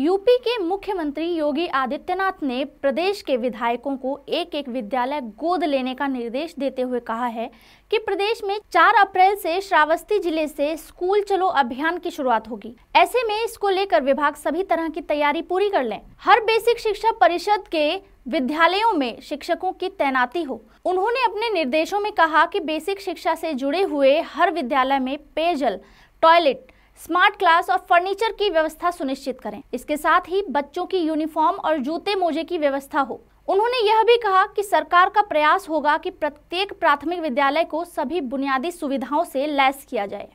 UP के मुख्यमंत्री योगी आदित्यनाथ ने प्रदेश के विधायकों को एक एक विद्यालय गोद लेने का निर्देश देते हुए कहा है कि प्रदेश में 4 अप्रैल से श्रावस्ती जिले से स्कूल चलो अभियान की शुरुआत होगी ऐसे में इसको लेकर विभाग सभी तरह की तैयारी पूरी कर ले हर बेसिक शिक्षा परिषद के विद्यालयों में शिक्षकों की तैनाती हो उन्होंने अपने निर्देशों में कहा कि बेसिक शिक्षा से जुड़े हुए हर विद्यालय में पेयजल टॉयलेट स्मार्ट क्लास और फर्नीचर की व्यवस्था सुनिश्चित करें इसके साथ ही बच्चों की यूनिफॉर्म और जूते मोजे की व्यवस्था हो उन्होंने यह भी कहा कि सरकार का प्रयास होगा कि प्रत्येक प्राथमिक विद्यालय को सभी बुनियादी सुविधाओं से लैस किया जाए